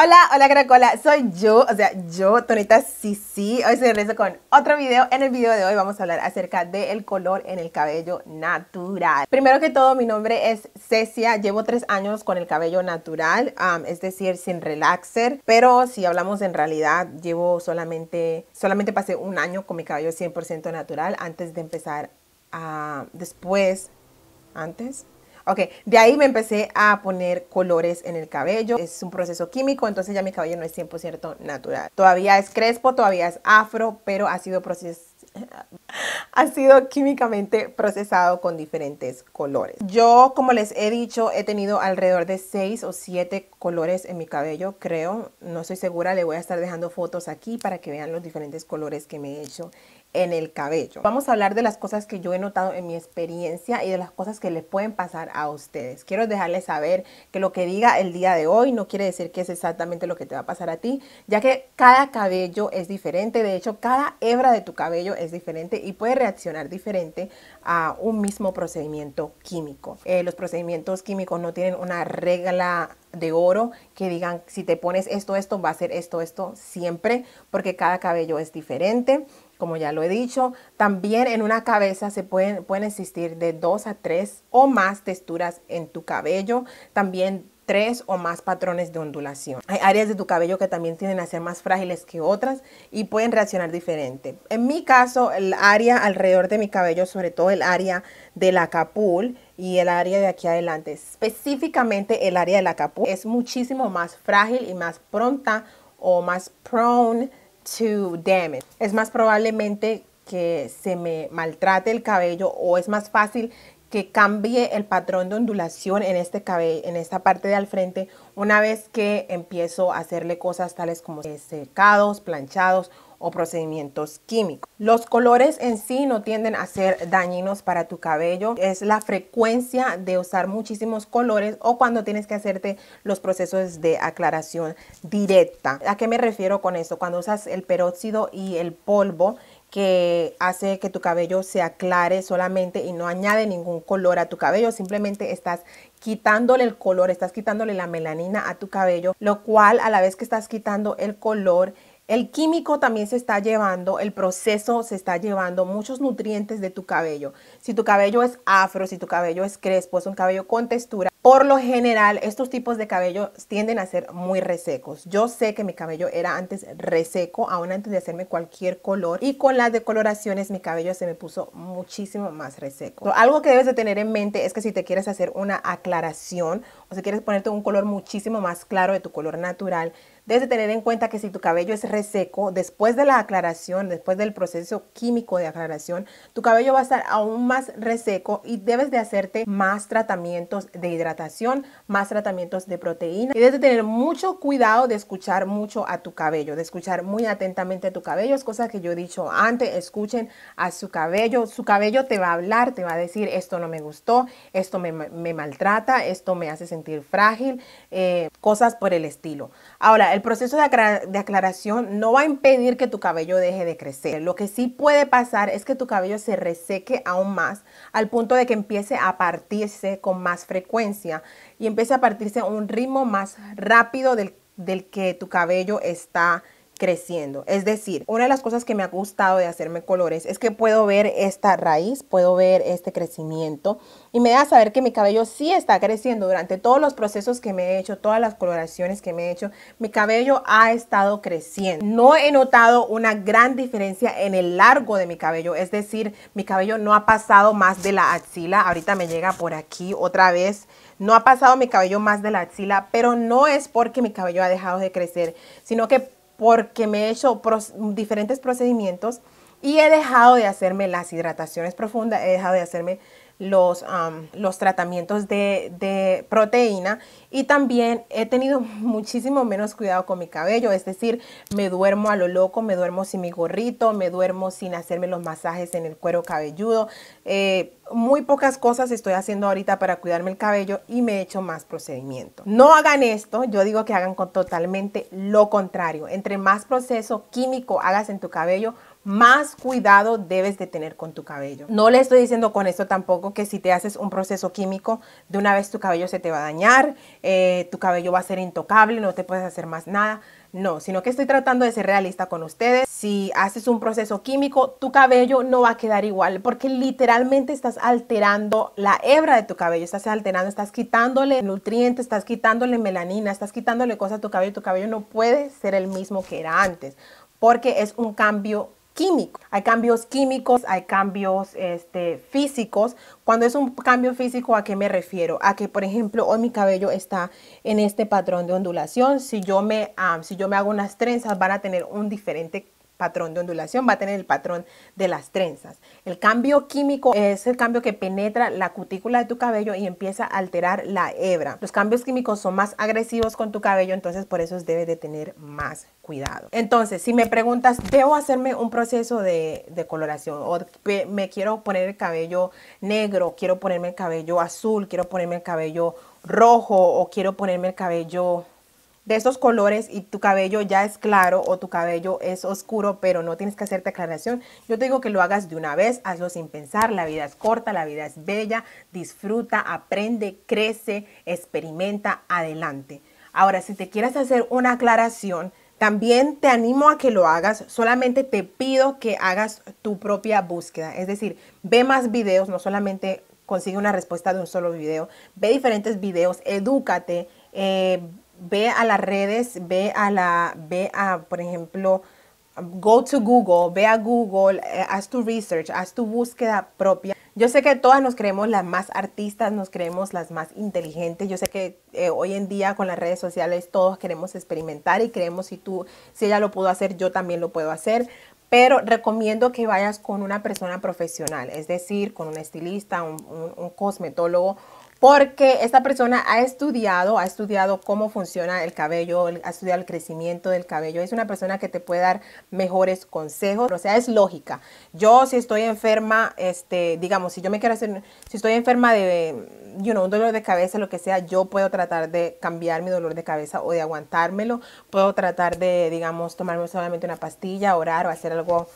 Hola, hola Caracola, soy yo, o sea, yo, Tonita sí, Hoy se regreso con otro video. En el video de hoy vamos a hablar acerca del color en el cabello natural. Primero que todo, mi nombre es Cecia. Llevo tres años con el cabello natural, es decir, sin relaxer. Pero si hablamos en realidad, llevo solamente, solamente pasé un año con mi cabello 100% natural antes de empezar a, después, antes, Ok, de ahí me empecé a poner colores en el cabello. Es un proceso químico, entonces ya mi cabello no es 100% natural. Todavía es crespo, todavía es afro, pero ha sido ha sido químicamente procesado con diferentes colores. Yo, como les he dicho, he tenido alrededor de 6 o 7 colores en mi cabello, creo. No estoy segura, le voy a estar dejando fotos aquí para que vean los diferentes colores que me he hecho en el cabello. Vamos a hablar de las cosas que yo he notado en mi experiencia y de las cosas que le pueden pasar a ustedes. Quiero dejarles saber que lo que diga el día de hoy no quiere decir que es exactamente lo que te va a pasar a ti, ya que cada cabello es diferente, de hecho cada hebra de tu cabello es diferente y puede reaccionar diferente a un mismo procedimiento químico. Eh, los procedimientos químicos no tienen una regla de oro que digan si te pones esto, esto, va a ser esto, esto siempre, porque cada cabello es diferente como ya lo he dicho. También en una cabeza se pueden, pueden existir de dos a tres o más texturas en tu cabello. También tres o más patrones de ondulación. Hay áreas de tu cabello que también tienden a ser más frágiles que otras y pueden reaccionar diferente. En mi caso, el área alrededor de mi cabello, sobre todo el área de la capul y el área de aquí adelante, específicamente el área de la capul, es muchísimo más frágil y más pronta o más prone es más probablemente que se me maltrate el cabello o es más fácil que cambie el patrón de ondulación en este cabello, en esta parte de al frente, una vez que empiezo a hacerle cosas tales como eh, secados, planchados o procedimientos químicos. Los colores en sí no tienden a ser dañinos para tu cabello. Es la frecuencia de usar muchísimos colores o cuando tienes que hacerte los procesos de aclaración directa. ¿A qué me refiero con esto? Cuando usas el peróxido y el polvo que hace que tu cabello se aclare solamente y no añade ningún color a tu cabello, simplemente estás quitándole el color, estás quitándole la melanina a tu cabello, lo cual a la vez que estás quitando el color el químico también se está llevando, el proceso se está llevando muchos nutrientes de tu cabello. Si tu cabello es afro, si tu cabello es crespo, es un cabello con textura, por lo general estos tipos de cabello tienden a ser muy resecos. Yo sé que mi cabello era antes reseco, aún antes de hacerme cualquier color y con las decoloraciones mi cabello se me puso muchísimo más reseco. algo que debes de tener en mente es que si te quieres hacer una aclaración o si quieres ponerte un color muchísimo más claro de tu color natural, Debes de tener en cuenta que si tu cabello es reseco, después de la aclaración, después del proceso químico de aclaración, tu cabello va a estar aún más reseco y debes de hacerte más tratamientos de hidratación, más tratamientos de proteína. Y debes tener mucho cuidado de escuchar mucho a tu cabello, de escuchar muy atentamente a tu cabello. Es cosa que yo he dicho antes, escuchen a su cabello. Su cabello te va a hablar, te va a decir esto no me gustó, esto me, me maltrata, esto me hace sentir frágil, eh, cosas por el estilo. Ahora, el proceso de, aclaración no va a impedir que tu cabello deje de crecer. Lo que sí puede pasar es que tu cabello se reseque aún más al punto de que empiece a partirse con más frecuencia y empiece a partirse a un ritmo más rápido del, del que tu cabello está creciendo. Es decir, una de las cosas que me ha gustado de hacerme colores es que puedo ver esta raíz, puedo ver este crecimiento y me da a saber que mi cabello sí está creciendo durante todos los procesos que me he hecho, todas las coloraciones que me he hecho, mi cabello ha estado creciendo. No he notado una gran diferencia en el largo de mi cabello, es decir, mi cabello no ha pasado más de la axila, ahorita me llega por aquí otra vez. No ha pasado mi cabello más de la axila, pero no es porque mi cabello ha dejado de crecer, sino que porque me he hecho diferentes procedimientos y he dejado de hacerme las hidrataciones profundas, he dejado de hacerme los, los tratamientos de, proteína y también he tenido muchísimo menos cuidado con mi cabello, es decir, me duermo a lo loco, me duermo sin mi gorrito, me duermo sin hacerme los masajes en el cuero cabelludo. Eh, muy pocas cosas estoy haciendo ahorita para cuidarme el cabello y me he hecho más procedimiento No hagan esto, yo digo que hagan con totalmente lo contrario. Entre más proceso químico hagas en tu cabello, más cuidado debes de tener con tu cabello. No le estoy diciendo con esto tampoco que si te haces un proceso químico, de una vez tu cabello se te va a dañar, eh, tu cabello va a ser intocable, no te puedes hacer más nada. No, sino que estoy tratando de ser realista con ustedes. Si haces un proceso químico, tu cabello no va a quedar igual porque literalmente estás alterando la hebra de tu cabello, estás alterando, estás quitándole nutrientes, estás quitándole melanina, estás quitándole cosas a tu cabello. Tu cabello no puede ser el mismo que era antes porque es un cambio hay cambios químicos, hay cambios este, físicos. Cuando es un cambio físico, ¿a qué me refiero? A que, por ejemplo, hoy mi cabello está en este patrón de ondulación. Si yo me, ah, si yo me hago unas trenzas, van a tener un diferente patrón de ondulación, va a tener el patrón de las trenzas. El cambio químico es el cambio que penetra la cutícula de tu cabello y empieza a alterar la hebra. Los cambios químicos son más agresivos con tu cabello, entonces por eso debe de tener más cuidado. Entonces, si me preguntas, ¿debo hacerme un proceso de, de coloración? ¿O me quiero poner el cabello negro? ¿Quiero ponerme el cabello azul? ¿Quiero ponerme el cabello rojo? ¿O quiero ponerme el cabello de esos colores y tu cabello ya es claro o tu cabello es oscuro, pero no tienes que hacerte aclaración, yo te digo que lo hagas de una vez, hazlo sin pensar, la vida es corta, la vida es bella, disfruta, aprende, crece, experimenta, adelante. Ahora, si te quieres hacer una aclaración, también te animo a que lo hagas, solamente te pido que hagas tu propia búsqueda, es decir, ve más videos, no solamente consigue una respuesta de un solo video, ve diferentes videos, edúcate, eh, ve a las redes, ve a la, ve a, por ejemplo, go to Google, ve a Google, eh, haz tu research, haz tu búsqueda propia. Yo sé que todas nos creemos las más artistas, nos creemos las más inteligentes. Yo sé que eh, hoy en día con las redes sociales todos queremos experimentar y creemos si tú, si ella lo pudo hacer, yo también lo puedo hacer. Pero recomiendo que vayas con una persona profesional, es decir, con un estilista, un cosmetólogo porque esta persona ha estudiado, ha estudiado cómo funciona el cabello, ha estudiado el crecimiento del cabello. Es una persona que te puede dar mejores consejos, o sea, es lógica. Yo si estoy enferma, este, digamos, si yo me quiero hacer, si estoy enferma de, you know, un dolor de cabeza, lo que sea, yo puedo tratar de cambiar mi dolor de cabeza o de aguantármelo. Puedo tratar de, digamos, tomarme solamente una pastilla, orar o hacer algo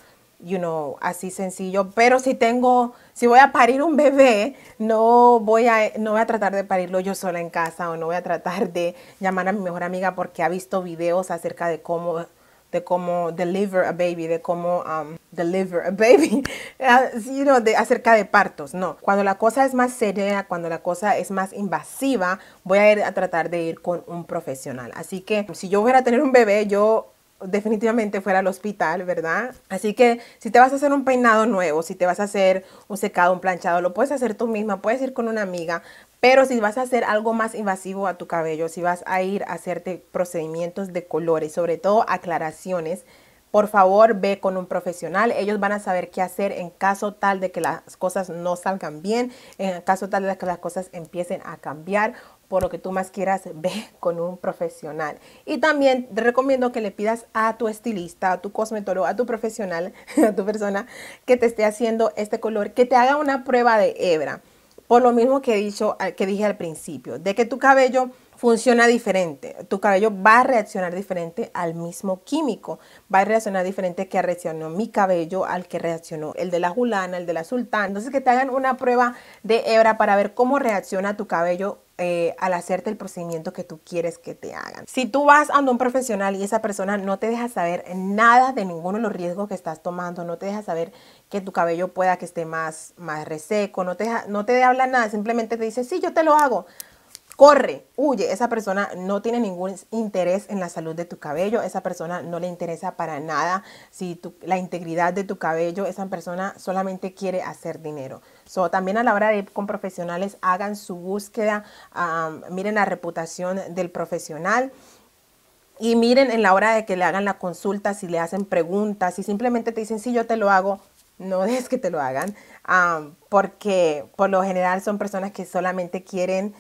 you know, así sencillo. Pero si tengo, si voy a parir un bebé, no voy a, no voy a tratar de parirlo yo sola en casa o no voy a tratar de llamar a mi mejor amiga porque ha visto videos acerca de cómo de cómo deliver a baby, de cómo um, deliver a baby, uh, you know, de, acerca de partos. No, cuando la cosa es más seria, cuando la cosa es más invasiva, voy a ir a tratar de ir con un profesional. Así que si yo fuera a tener un bebé, yo definitivamente fuera al hospital, ¿verdad? Así que si te vas a hacer un peinado nuevo, si te vas a hacer un secado, un planchado, lo puedes hacer tú misma, puedes ir con una amiga, pero si vas a hacer algo más invasivo a tu cabello, si vas a ir a hacerte procedimientos de colores, sobre todo aclaraciones, por favor ve con un profesional. Ellos van a saber qué hacer en caso tal de que las cosas no salgan bien, en caso tal de que las cosas empiecen a cambiar por lo que tú más quieras, ve con un profesional. Y también te recomiendo que le pidas a tu estilista, a tu cosmetólogo, a tu profesional, a tu persona que te esté haciendo este color, que te haga una prueba de hebra. Por lo mismo que, dicho, ah, que dije al principio, de que tu cabello funciona diferente. Tu cabello va a reaccionar diferente al mismo químico. Va a reaccionar diferente que reaccionó mi cabello al que reaccionó el de la Julana, el de la Sultana. Entonces que te hagan una prueba de hebra para ver cómo reacciona tu cabello eh, al hacerte el procedimiento que tú quieres que te hagan. Si tú vas a un profesional y esa persona no te deja saber nada de ninguno de los riesgos que estás tomando, no te deja saber que tu cabello pueda que esté más, más reseco, no te, no te habla nada, simplemente te dice, sí, yo te lo hago Corre, huye. Esa persona no tiene ningún interés en la salud de tu cabello. Esa persona no le interesa para nada si la integridad de tu cabello. Esa persona solamente quiere hacer dinero. So, también a la hora de ir con profesionales, hagan su búsqueda, miren la reputación del profesional. Y miren en la hora de que le hagan la consulta, si le hacen preguntas, si simplemente te dicen, si yo te lo hago, no dejes que te lo hagan, porque por lo general son personas que solamente quieren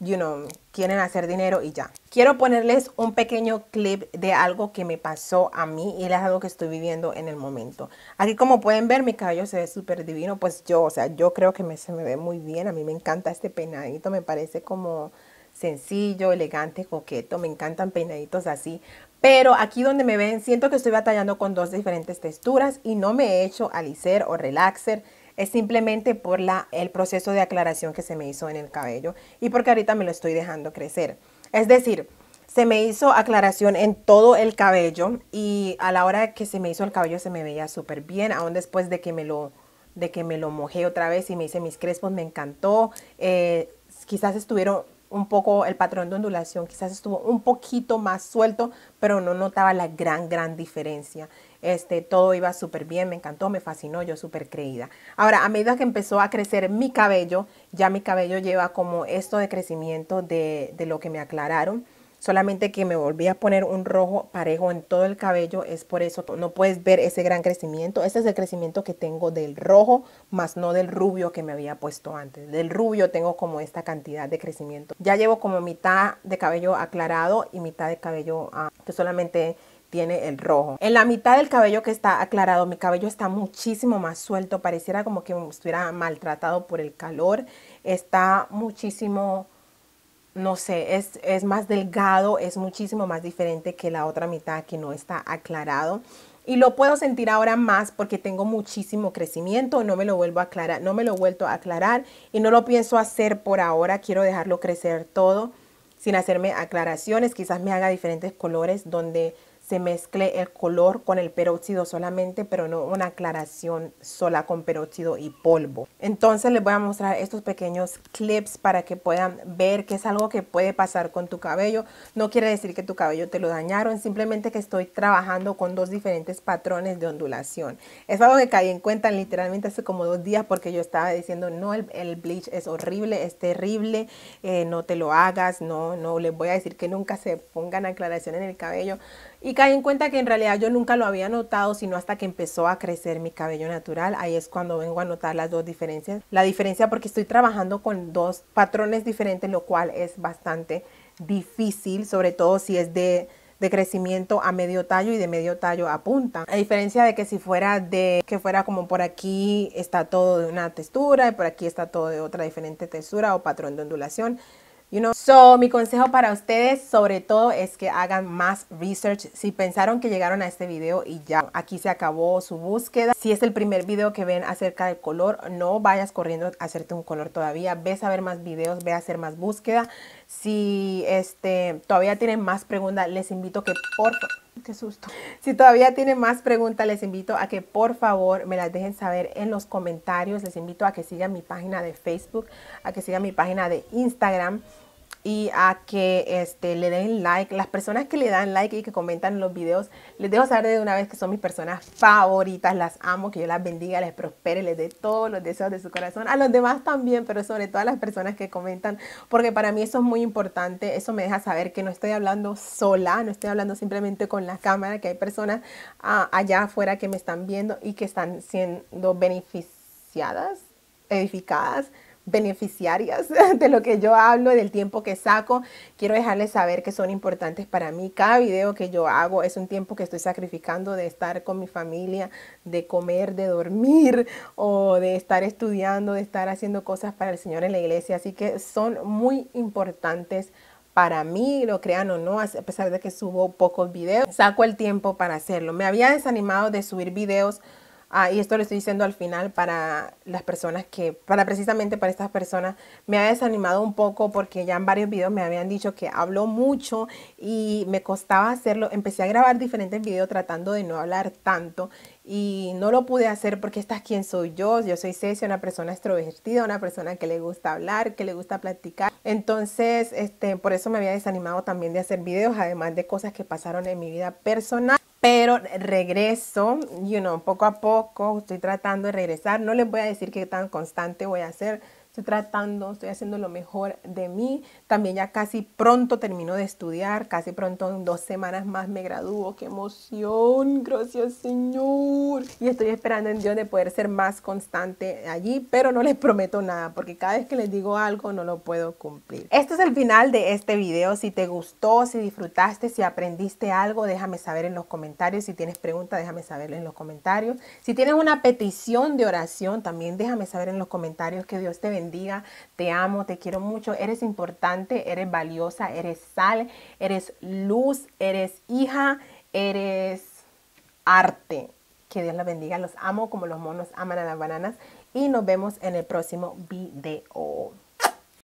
you know, quieren hacer dinero y ya. Quiero ponerles un pequeño clip de algo que me pasó a mí y es algo que estoy viviendo en el momento. Aquí como pueden ver mi cabello se ve súper divino, pues yo, o sea, yo creo que me, se me ve muy bien, a mí me encanta este peinadito, me parece como sencillo, elegante, coqueto, me encantan peinaditos así. Pero aquí donde me ven, siento que estoy batallando con dos diferentes texturas y no me he hecho alicer o relaxer es simplemente por la, el proceso de aclaración que se me hizo en el cabello y porque ahorita me lo estoy dejando crecer. Es decir, se me hizo aclaración en todo el cabello y a la hora que se me hizo el cabello se me veía súper bien, aún después de que me lo de que me lo mojé otra vez y me hice mis crespos, me encantó. Eh, quizás estuvieron un poco el patrón de ondulación, quizás estuvo un poquito más suelto, pero no notaba la gran, gran diferencia. Este, todo iba súper bien, me encantó, me fascinó, yo súper creída. Ahora, a medida que empezó a crecer mi cabello, ya mi cabello lleva como esto de crecimiento de, de lo que me aclararon solamente que me volví a poner un rojo parejo en todo el cabello, es por eso no puedes ver ese gran crecimiento. Este es el crecimiento que tengo del rojo, más no del rubio que me había puesto antes. Del rubio tengo como esta cantidad de crecimiento. Ya llevo como mitad de cabello aclarado y mitad de cabello ah, que solamente tiene el rojo. En la mitad del cabello que está aclarado, mi cabello está muchísimo más suelto, pareciera como que me estuviera maltratado por el calor, está muchísimo no sé, es, más delgado, es muchísimo más diferente que la otra mitad que no está aclarado. Y lo puedo sentir ahora más porque tengo muchísimo crecimiento, no me lo vuelvo a aclarar, no me lo he vuelto a aclarar y no lo pienso hacer por ahora, quiero dejarlo crecer todo sin hacerme aclaraciones, quizás me haga diferentes colores donde se mezcle el color con el peróxido solamente, pero no una aclaración sola con peróxido y polvo. Entonces les voy a mostrar estos pequeños clips para que puedan ver que es algo que puede pasar con tu cabello. No quiere decir que tu cabello te lo dañaron, simplemente que estoy trabajando con dos diferentes patrones de ondulación. Es algo que caí en cuenta literalmente hace como dos días porque yo estaba diciendo, no, el, el bleach es horrible, es terrible, eh, no te lo hagas, no, no, les voy a decir que nunca se pongan aclaración en el cabello. Y y caí en cuenta que en realidad yo nunca lo había notado, sino hasta que empezó a crecer mi cabello natural. Ahí es cuando vengo a notar las dos diferencias. La diferencia porque estoy trabajando con dos patrones diferentes, lo cual es bastante difícil, sobre todo si es de crecimiento a medio tallo y de medio tallo a punta. A diferencia de que si fuera de que fuera como por aquí está todo de una textura y por aquí está todo de otra diferente textura o patrón de ondulación, You So, mi consejo para ustedes sobre todo es que hagan más research. Si pensaron que llegaron a este video y ya aquí se acabó su búsqueda. Si es el primer video que ven acerca del color, no vayas corriendo a hacerte un color todavía. Ve a ver más videos, ve a hacer más búsqueda. Si este, todavía tienen más preguntas, les invito que por susto. Si todavía tienen más preguntas, les invito a que por favor me las dejen saber en los comentarios. Les invito a que sigan mi página de Facebook, a que sigan mi página de Instagram y a que este, le den like. Las personas que le dan like y que comentan los videos, les dejo saber de una vez que son mis personas favoritas. Las amo, que yo las bendiga, les prospere, les dé todos los deseos de su corazón. A los demás también, pero sobre todo a las personas que comentan, porque para mí eso es muy importante. Eso me deja saber que no estoy hablando sola, no estoy hablando simplemente con la cámara, que hay personas ah, allá afuera que me están viendo y que están siendo beneficiadas, edificadas beneficiarias de lo que yo hablo, del tiempo que saco. Quiero dejarles saber que son importantes para mí. Cada video que yo hago es un tiempo que estoy sacrificando de estar con mi familia, de comer, de dormir o de estar estudiando, de estar haciendo cosas para el Señor en la iglesia. Así que son muy importantes para mí, lo crean o no, a pesar de que subo pocos videos, saco el tiempo para hacerlo. Me había desanimado de subir videos Ah, y esto lo estoy diciendo al final para las personas que, para precisamente para estas personas, me ha desanimado un poco porque ya en varios videos me habían dicho que hablo mucho y me costaba hacerlo. Empecé a grabar diferentes videos tratando de no hablar tanto y no lo pude hacer porque esta es quien soy yo. Yo soy Cecia, una persona extrovertida, una persona que le gusta hablar, que le gusta platicar. Entonces, este, por eso me había desanimado también de hacer videos, además de cosas que pasaron en mi vida personal pero regreso, you know, poco a poco estoy tratando de regresar. No les voy a decir qué tan constante voy a ser, estoy tratando, estoy haciendo lo mejor de mí. También ya casi pronto termino de estudiar, casi pronto en dos semanas más me gradúo. ¡Qué emoción! Gracias Señor. Y estoy esperando en Dios de poder ser más constante allí, pero no les prometo nada porque cada vez que les digo algo no lo puedo cumplir. Este es el final de este video. Si te gustó, si disfrutaste, si aprendiste algo, déjame saber en los comentarios. Si tienes preguntas, déjame saber en los comentarios. Si tienes una petición de oración, también déjame saber en los comentarios que Dios te bendiga te amo, te quiero mucho. Eres importante, eres valiosa, eres sal, eres luz, eres hija, eres arte. Que Dios la bendiga. Los amo como los monos aman a las bananas. Y nos vemos en el próximo video.